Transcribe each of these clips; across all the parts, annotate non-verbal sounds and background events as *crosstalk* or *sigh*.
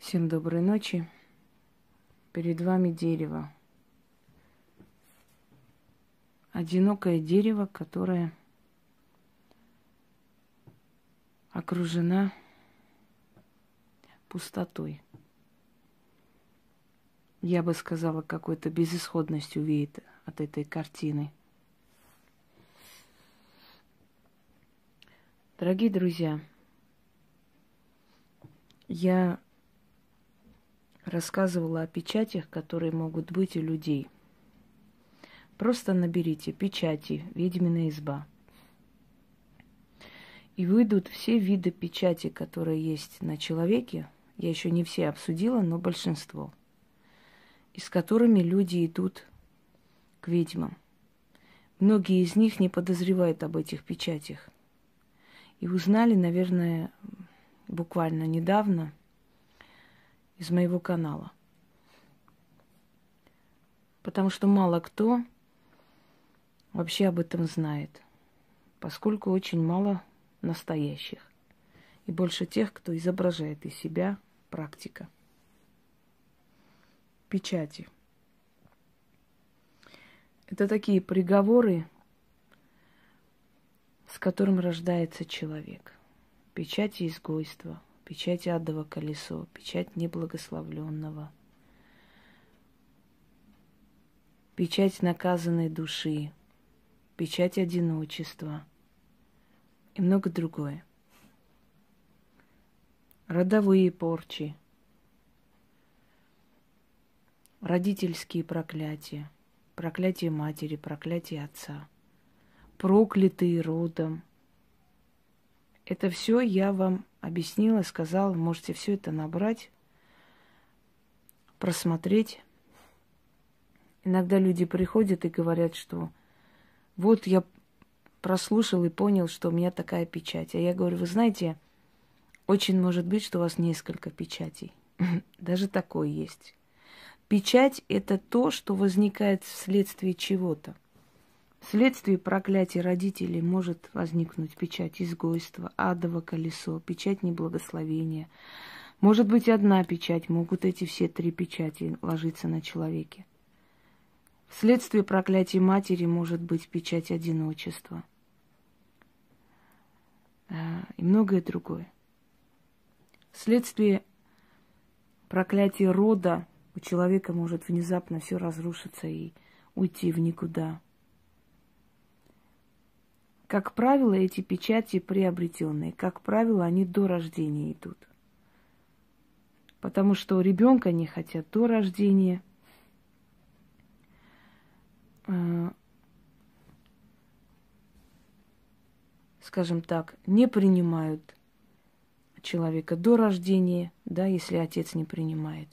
Всем доброй ночи. Перед вами дерево. Одинокое дерево, которое окружено пустотой. Я бы сказала, какой-то безысходностью веет от этой картины. Дорогие друзья, я рассказывала о печатях, которые могут быть у людей. Просто наберите печати «Ведьмина изба». И выйдут все виды печати, которые есть на человеке. Я еще не все обсудила, но большинство. И с которыми люди идут к ведьмам. Многие из них не подозревают об этих печатях. И узнали, наверное, буквально недавно – из моего канала. Потому что мало кто вообще об этом знает, поскольку очень мало настоящих и больше тех, кто изображает из себя практика. Печати. Это такие приговоры, с которым рождается человек. Печати изгойства – печать адово колесо, печать неблагословленного, печать наказанной души, печать одиночества и много другое. Родовые порчи, родительские проклятия, проклятие матери, проклятие отца, проклятые родом – это все я вам объяснила, сказала. Можете все это набрать, просмотреть. Иногда люди приходят и говорят, что вот я прослушал и понял, что у меня такая печать. А я говорю, вы знаете, очень может быть, что у вас несколько печатей. *laughs* Даже такое есть. Печать – это то, что возникает вследствие чего-то – Вследствие проклятия родителей может возникнуть печать изгойства, адово колесо, печать неблагословения. Может быть, одна печать, могут эти все три печати ложиться на человеке. Вследствие проклятия матери может быть печать одиночества. Э, и многое другое. Вследствие проклятия рода у человека может внезапно все разрушиться и уйти в никуда. Как правило, эти печати приобретенные, как правило, они до рождения идут. Потому что ребенка не хотят до рождения. А, скажем так, не принимают человека до рождения, да, если отец не принимает.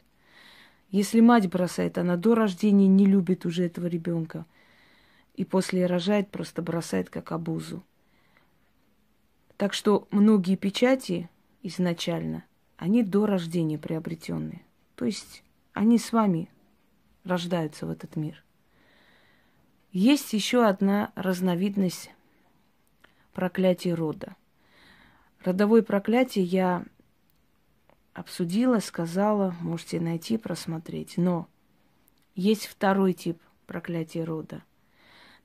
Если мать бросает, она до рождения не любит уже этого ребенка – и после рожает, просто бросает как обузу. Так что многие печати изначально, они до рождения приобретенные. То есть они с вами рождаются в этот мир. Есть еще одна разновидность проклятия рода. Родовое проклятие я обсудила, сказала, можете найти, просмотреть. Но есть второй тип проклятия рода.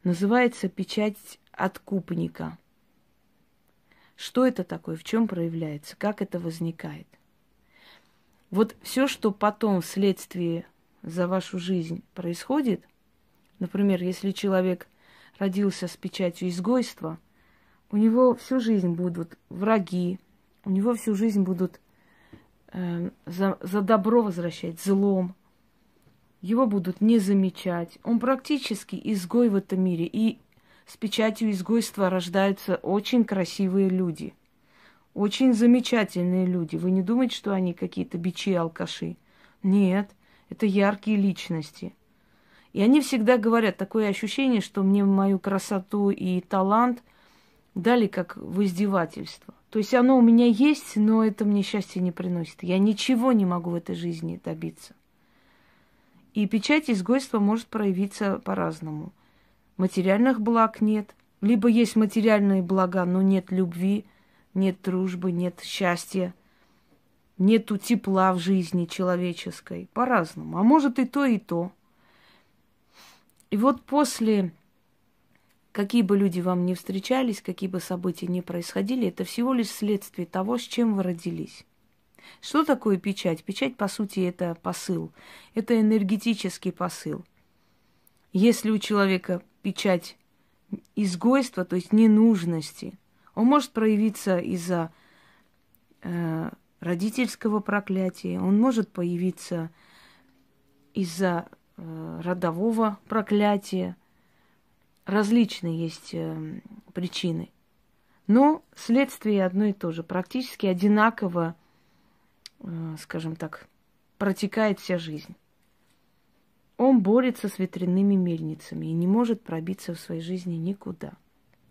Называется печать откупника. Что это такое, в чем проявляется, как это возникает? Вот все, что потом вследствие за вашу жизнь происходит, например, если человек родился с печатью изгойства, у него всю жизнь будут враги, у него всю жизнь будут э, за, за добро возвращать злом, его будут не замечать. Он практически изгой в этом мире, и с печатью изгойства рождаются очень красивые люди, очень замечательные люди. Вы не думаете, что они какие-то бичи алкаши? Нет, это яркие личности. И они всегда говорят, такое ощущение, что мне мою красоту и талант дали как в издевательство. То есть оно у меня есть, но это мне счастья не приносит. Я ничего не могу в этой жизни добиться. И печать изгойства может проявиться по-разному. Материальных благ нет. Либо есть материальные блага, но нет любви, нет дружбы, нет счастья, нету тепла в жизни человеческой. По-разному. А может и то, и то. И вот после, какие бы люди вам не встречались, какие бы события не происходили, это всего лишь следствие того, с чем вы родились. Что такое печать? Печать, по сути, это посыл. Это энергетический посыл. Если у человека печать изгойства, то есть ненужности, он может проявиться из-за э, родительского проклятия, он может появиться из-за э, родового проклятия. Различные есть э, причины. Но следствие одно и то же, практически одинаково Э, скажем так, протекает вся жизнь. Он борется с ветряными мельницами и не может пробиться в своей жизни никуда.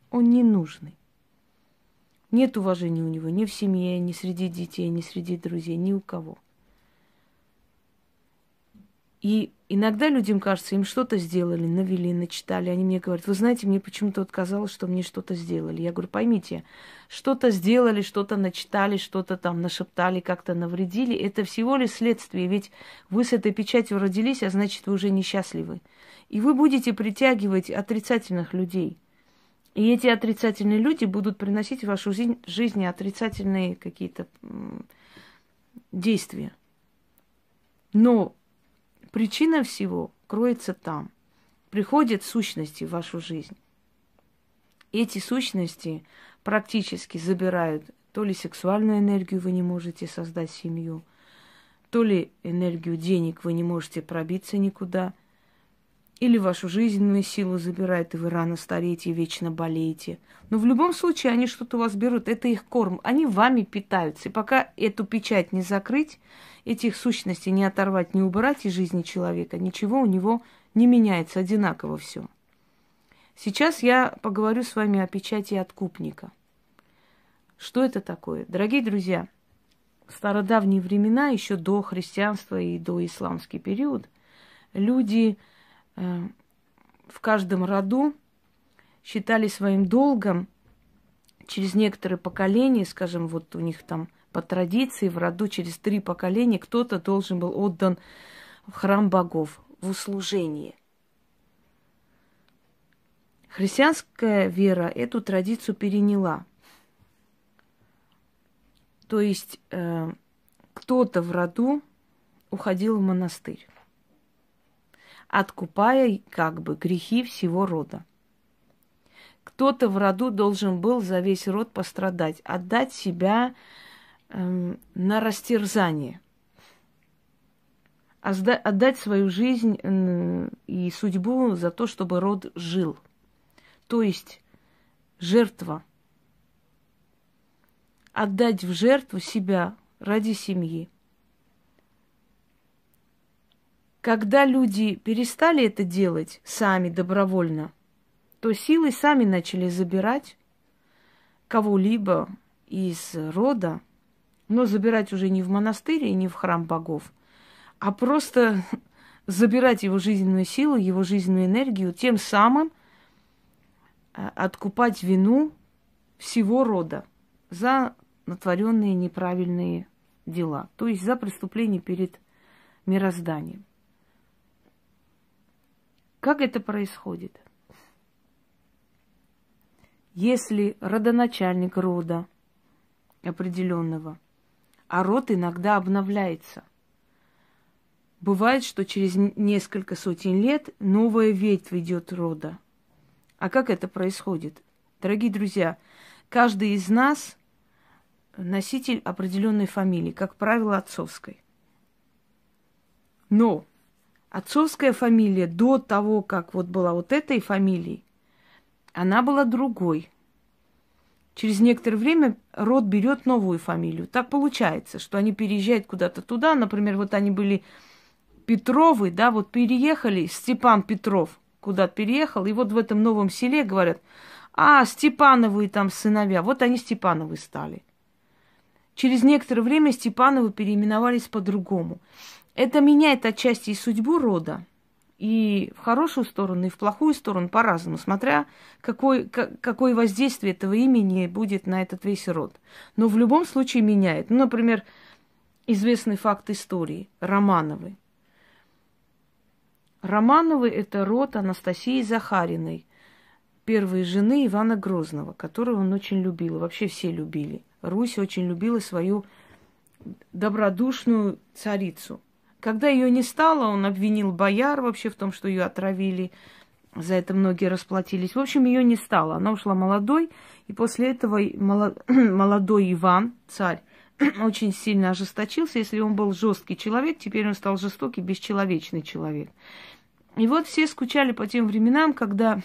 Он не нужный. Нет уважения у него ни в семье, ни среди детей, ни среди друзей, ни у кого – и иногда людям кажется, им что-то сделали, навели, начитали. Они мне говорят, вы знаете, мне почему-то вот казалось, что мне что-то сделали. Я говорю, поймите, что-то сделали, что-то начитали, что-то там нашептали, как-то навредили. Это всего лишь следствие. Ведь вы с этой печатью родились, а значит, вы уже несчастливы. И вы будете притягивать отрицательных людей. И эти отрицательные люди будут приносить в вашу жизнь отрицательные какие-то действия. Но Причина всего кроется там. Приходят сущности в вашу жизнь. Эти сущности практически забирают то ли сексуальную энергию вы не можете создать семью, то ли энергию денег вы не можете пробиться никуда, или вашу жизненную силу забирает и вы рано стареете и вечно болеете. Но в любом случае они что-то у вас берут, это их корм, они вами питаются. И пока эту печать не закрыть, этих сущностей не оторвать, не убрать из жизни человека, ничего у него не меняется, одинаково все. Сейчас я поговорю с вами о печати откупника. Что это такое? Дорогие друзья, в стародавние времена, еще до христианства и до исламский период, люди – Э, в каждом роду считали своим долгом через некоторые поколения, скажем, вот у них там по традиции в роду через три поколения кто-то должен был отдан в храм богов, в услужение. Христианская вера эту традицию переняла. То есть э, кто-то в роду уходил в монастырь откупая как бы грехи всего рода. Кто-то в роду должен был за весь род пострадать, отдать себя эм, на растерзание, отдать свою жизнь э, и судьбу за то, чтобы род жил. То есть жертва. Отдать в жертву себя ради семьи. Когда люди перестали это делать сами добровольно, то силы сами начали забирать кого-либо из рода, но забирать уже не в монастырь и не в храм богов, а просто *laughs* забирать его жизненную силу, его жизненную энергию, тем самым э, откупать вину всего рода за натворенные неправильные дела, то есть за преступление перед мирозданием. Как это происходит? Если родоначальник рода определенного, а род иногда обновляется. Бывает, что через несколько сотен лет новая ветвь идет рода. А как это происходит? Дорогие друзья, каждый из нас носитель определенной фамилии, как правило, отцовской. Но Отцовская фамилия до того, как вот была вот этой фамилией, она была другой. Через некоторое время род берет новую фамилию. Так получается, что они переезжают куда-то туда. Например, вот они были Петровы, да, вот переехали, Степан Петров куда-то переехал, и вот в этом новом селе говорят, а, Степановы там сыновья, вот они Степановы стали. Через некоторое время Степановы переименовались по-другому. Это меняет отчасти и судьбу рода, и в хорошую сторону, и в плохую сторону по-разному, смотря какой, как, какое воздействие этого имени будет на этот весь род. Но в любом случае меняет. Ну, например, известный факт истории – Романовы. Романовы – это род Анастасии Захариной, первой жены Ивана Грозного, которую он очень любил, вообще все любили. Русь очень любила свою добродушную царицу – когда ее не стало, он обвинил бояр вообще в том, что ее отравили. За это многие расплатились. В общем, ее не стало. Она ушла молодой. И после этого *clears throat* молодой Иван, царь, *clears throat* очень сильно ожесточился. Если он был жесткий человек, теперь он стал жестокий, бесчеловечный человек. И вот все скучали по тем временам, когда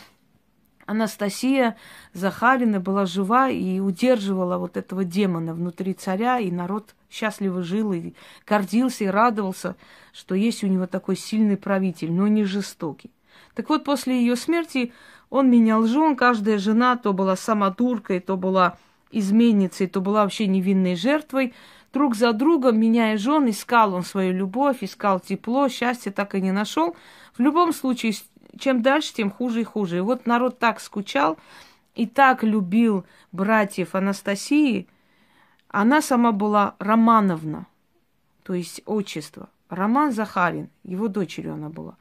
Анастасия Захарина была жива и удерживала вот этого демона внутри царя, и народ счастливо жил и гордился и радовался, что есть у него такой сильный правитель, но не жестокий. Так вот, после ее смерти он менял жен, каждая жена то была самодуркой, то была изменницей, то была вообще невинной жертвой. Друг за другом, меняя жен, искал он свою любовь, искал тепло, счастье так и не нашел. В любом случае, чем дальше, тем хуже и хуже. И вот народ так скучал и так любил братьев Анастасии. Она сама была Романовна, то есть отчество. Роман Захарин, его дочерью она была.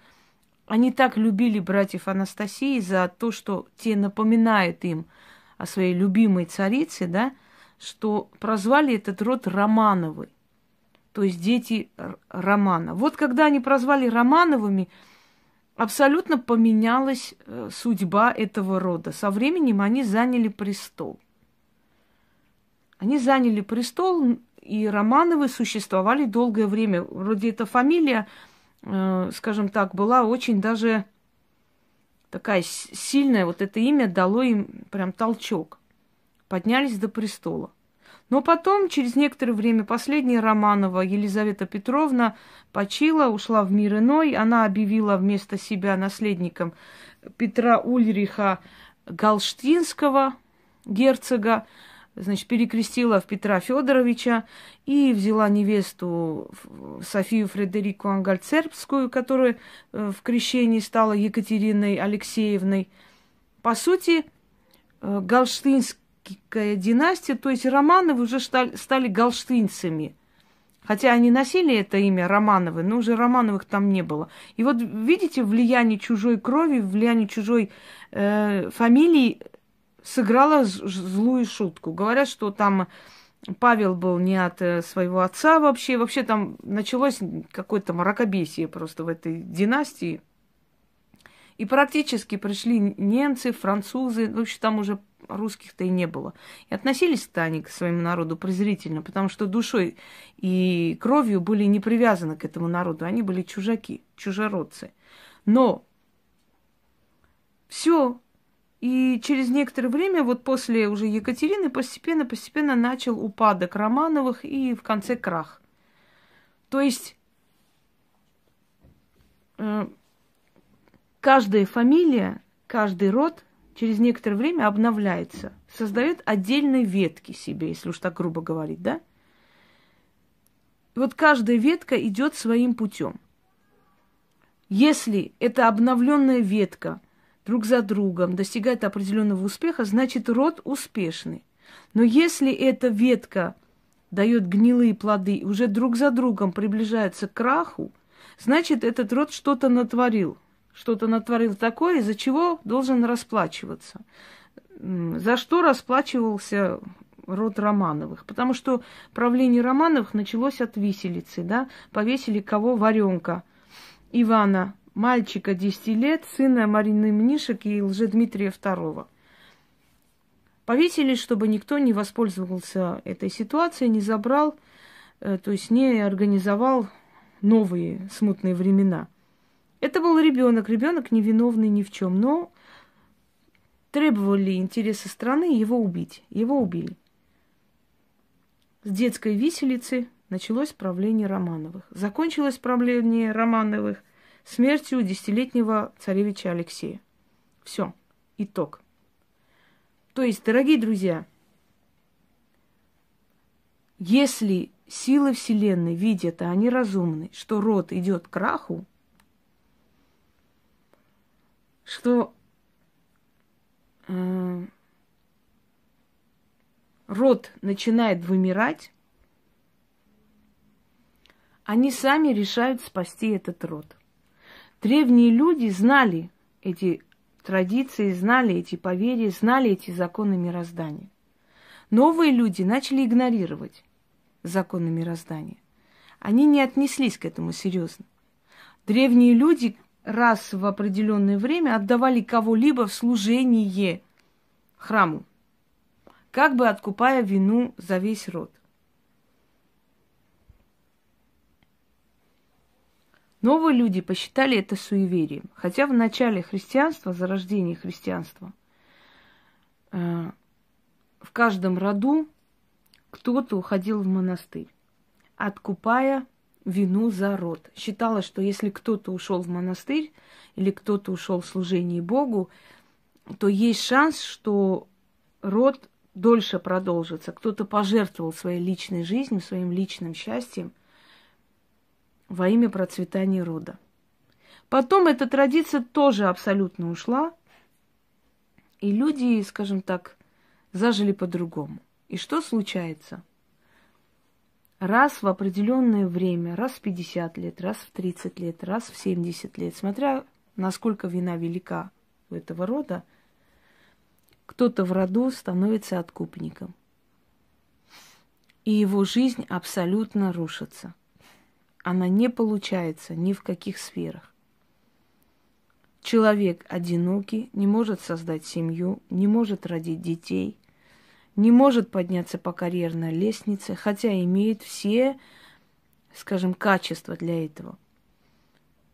Они так любили братьев Анастасии за то, что те напоминают им о своей любимой царице, да, что прозвали этот род Романовы, то есть дети Романа. Вот когда они прозвали Романовыми – абсолютно поменялась э, судьба этого рода. Со временем они заняли престол. Они заняли престол, и Романовы существовали долгое время. Вроде эта фамилия, э, скажем так, была очень даже такая сильная. Вот это имя дало им прям толчок. Поднялись до престола. Но потом, через некоторое время, последняя Романова, Елизавета Петровна, почила, ушла в мир иной. Она объявила вместо себя наследником Петра Ульриха Галштинского, герцога, значит, перекрестила в Петра Федоровича и взяла невесту Софию Фредерику Ангальцербскую, которая э, в крещении стала Екатериной Алексеевной. По сути, э, Галштинск династия, то есть Романовы уже стали стали галштинцами. Хотя они носили это имя Романовы, но уже Романовых там не было. И вот видите, влияние чужой крови, влияние чужой э, фамилии сыграло злую шутку. Говорят, что там Павел был не от э, своего отца вообще. Вообще там началось какое-то мракобесие просто в этой династии. И практически пришли немцы, французы, ну, в общем там уже русских-то и не было. И относились они к своему народу презрительно, потому что душой и кровью были не привязаны к этому народу. Они были чужаки, чужеродцы. Но все. И через некоторое время, вот после уже Екатерины, постепенно-постепенно начал упадок Романовых и в конце крах. То есть э, каждая фамилия, каждый род через некоторое время обновляется, создает отдельные ветки себе, если уж так грубо говорить, да? И вот каждая ветка идет своим путем. Если эта обновленная ветка друг за другом достигает определенного успеха, значит род успешный. Но если эта ветка дает гнилые плоды, уже друг за другом приближается к краху, значит этот род что-то натворил – что-то натворил такое, из-за чего должен расплачиваться. За что расплачивался род Романовых? Потому что правление Романовых началось от виселицы, да? Повесили кого? Варенка, Ивана, мальчика 10 лет, сына Марины Мнишек и Лже Дмитрия II. Повесили, чтобы никто не воспользовался этой ситуацией, не забрал, э, то есть не организовал новые смутные времена – это был ребенок, ребенок невиновный ни в чем, но требовали интересы страны его убить. Его убили. С детской виселицы началось правление Романовых. Закончилось правление Романовых смертью десятилетнего царевича Алексея. Все, итог. То есть, дорогие друзья, если силы Вселенной видят, а они разумны, что род идет к краху, что э, род начинает вымирать, они сами решают спасти этот род. Древние люди знали эти традиции, знали эти поверья, знали эти законы мироздания. Новые люди начали игнорировать законы мироздания. Они не отнеслись к этому серьезно. Древние люди раз в определенное время отдавали кого-либо в служение храму, как бы откупая вину за весь род. Новые люди посчитали это суеверием, хотя в начале христианства, зарождения христианства, э, в каждом роду кто-то уходил в монастырь, откупая вину за род. Считалось, что если кто-то ушел в монастырь или кто-то ушел в служение Богу, то есть шанс, что род дольше продолжится. Кто-то пожертвовал своей личной жизнью, своим личным счастьем во имя процветания рода. Потом эта традиция тоже абсолютно ушла, и люди, скажем так, зажили по-другому. И что случается – раз в определенное время, раз в 50 лет, раз в 30 лет, раз в 70 лет, смотря насколько вина велика у этого рода, кто-то в роду становится откупником. И его жизнь абсолютно рушится. Она не получается ни в каких сферах. Человек одинокий, не может создать семью, не может родить детей – не может подняться по карьерной лестнице, хотя имеет все, скажем, качества для этого.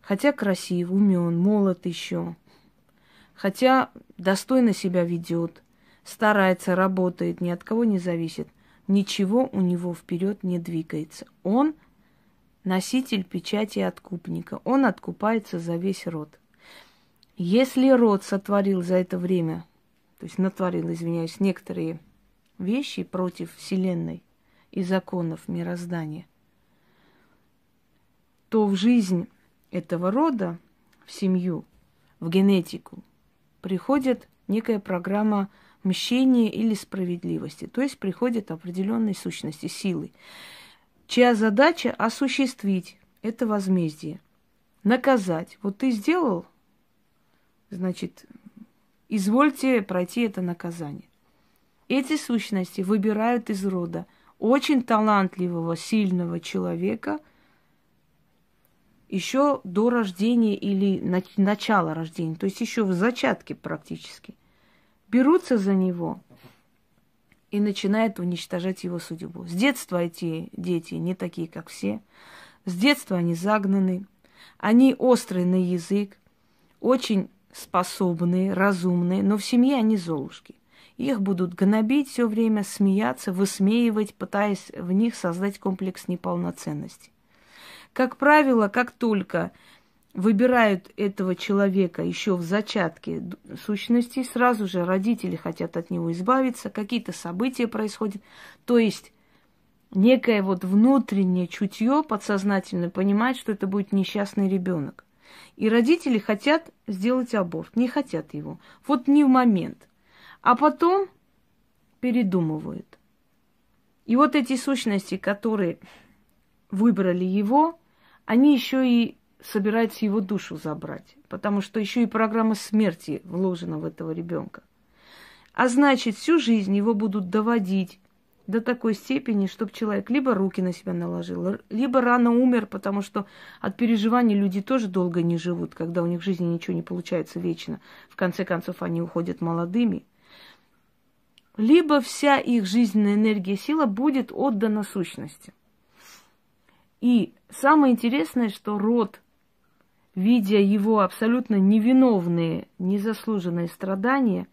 Хотя красив, умен, молод еще, хотя достойно себя ведет, старается, работает, ни от кого не зависит, ничего у него вперед не двигается. Он носитель печати откупника, он откупается за весь род. Если род сотворил за это время, то есть натворил, извиняюсь, некоторые вещи против Вселенной и законов мироздания, то в жизнь этого рода, в семью, в генетику приходит некая программа мщения или справедливости, то есть приходит определенные сущности, силы, чья задача осуществить это возмездие, наказать. Вот ты сделал, значит, извольте пройти это наказание. Эти сущности выбирают из рода очень талантливого, сильного человека еще до рождения или нач- начала рождения, то есть еще в зачатке практически. Берутся за него и начинают уничтожать его судьбу. С детства эти дети не такие, как все. С детства они загнаны, они острые на язык, очень способные, разумные, но в семье они золушки. Их будут гнобить все время, смеяться, высмеивать, пытаясь в них создать комплекс неполноценности. Как правило, как только выбирают этого человека еще в зачатке сущности, сразу же родители хотят от него избавиться, какие-то события происходят. То есть некое вот внутреннее чутье подсознательно понимает, что это будет несчастный ребенок. И родители хотят сделать аборт, не хотят его. Вот не в момент а потом передумывают. И вот эти сущности, которые выбрали его, они еще и собираются его душу забрать, потому что еще и программа смерти вложена в этого ребенка. А значит, всю жизнь его будут доводить до такой степени, чтобы человек либо руки на себя наложил, либо рано умер, потому что от переживаний люди тоже долго не живут, когда у них в жизни ничего не получается вечно. В конце концов, они уходят молодыми либо вся их жизненная энергия и сила будет отдана сущности. И самое интересное, что род, видя его абсолютно невиновные, незаслуженные страдания,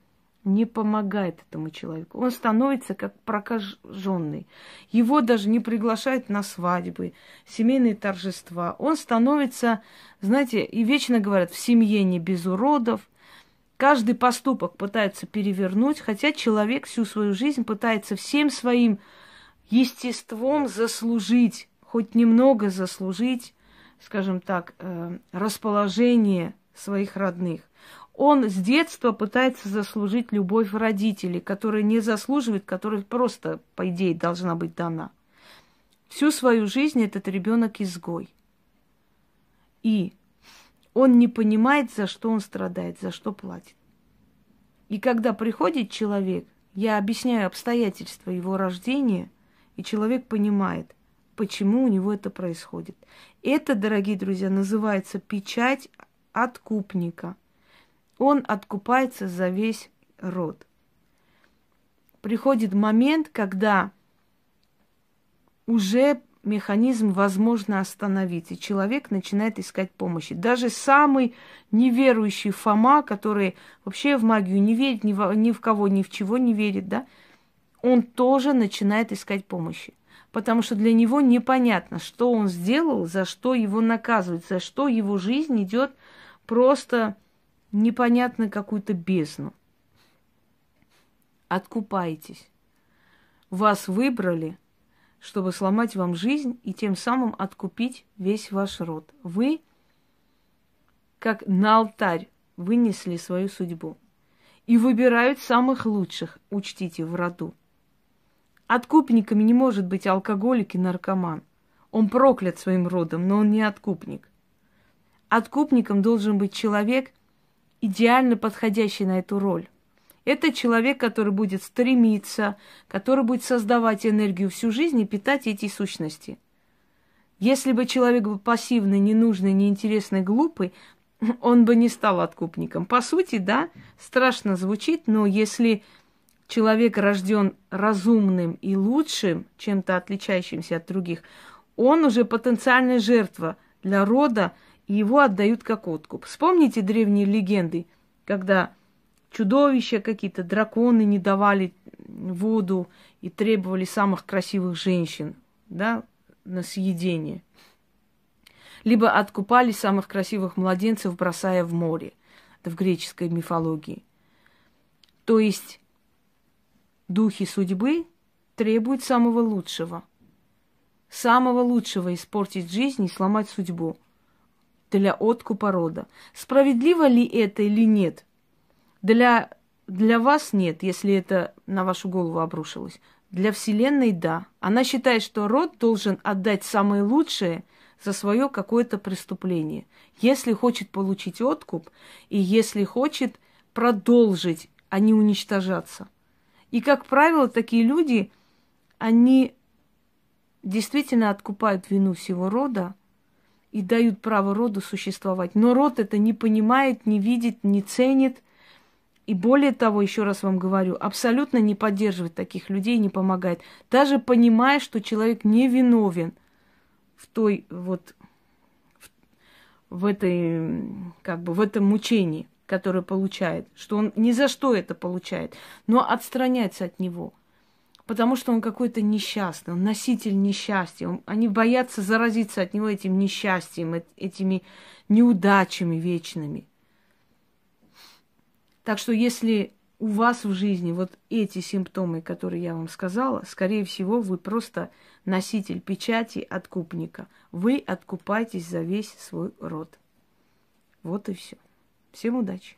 не помогает этому человеку. Он становится как прокаженный. Его даже не приглашают на свадьбы, семейные торжества. Он становится, знаете, и вечно говорят, в семье не без уродов, Каждый поступок пытаются перевернуть, хотя человек всю свою жизнь пытается всем своим естеством заслужить, хоть немного заслужить, скажем так, э, расположение своих родных. Он с детства пытается заслужить любовь родителей, которая не заслуживает, которая просто, по идее, должна быть дана. Всю свою жизнь этот ребенок изгой. И он не понимает, за что он страдает, за что платит. И когда приходит человек, я объясняю обстоятельства его рождения, и человек понимает, почему у него это происходит. Это, дорогие друзья, называется печать откупника. Он откупается за весь род. Приходит момент, когда уже механизм возможно остановить, и человек начинает искать помощи. Даже самый неверующий Фома, который вообще в магию не верит, ни в, ни в кого, ни в чего не верит, да, он тоже начинает искать помощи. Потому что для него непонятно, что он сделал, за что его наказывают, за что его жизнь идет просто непонятно какую-то бездну. Откупайтесь. Вас выбрали – чтобы сломать вам жизнь и тем самым откупить весь ваш род. Вы, как на алтарь, вынесли свою судьбу. И выбирают самых лучших, учтите, в роду. Откупниками не может быть алкоголик и наркоман. Он проклят своим родом, но он не откупник. Откупником должен быть человек, идеально подходящий на эту роль. Это человек, который будет стремиться, который будет создавать энергию всю жизнь и питать эти сущности. Если бы человек был пассивный, ненужный, неинтересный, глупый, *laughs* он бы не стал откупником. По сути, да, страшно звучит, но если человек рожден разумным и лучшим, чем-то отличающимся от других, он уже потенциальная жертва для рода, и его отдают как откуп. Вспомните древние легенды, когда чудовища какие-то, драконы не давали воду и требовали самых красивых женщин, да, на съедение. Либо откупали самых красивых младенцев, бросая в море. Это в греческой мифологии. То есть духи судьбы требуют самого лучшего. Самого лучшего испортить жизнь и сломать судьбу для откупа рода. Справедливо ли это или нет? Для, для вас нет, если это на вашу голову обрушилось. Для Вселенной – да. Она считает, что род должен отдать самое лучшее за свое какое-то преступление, если хочет получить откуп и если хочет продолжить, а не уничтожаться. И, как правило, такие люди, они действительно откупают вину всего рода и дают право роду существовать. Но род это не понимает, не видит, не ценит – и более того, еще раз вам говорю, абсолютно не поддерживает таких людей, не помогает. Даже понимая, что человек не виновен в той вот в, в этой, как бы, в этом мучении, которое получает, что он ни за что это получает, но отстраняется от него, потому что он какой-то несчастный, он носитель несчастья, он, они боятся заразиться от него этим несчастьем, этими неудачами вечными – так что если у вас в жизни вот эти симптомы, которые я вам сказала, скорее всего, вы просто носитель печати откупника. Вы откупаетесь за весь свой род. Вот и все. Всем удачи!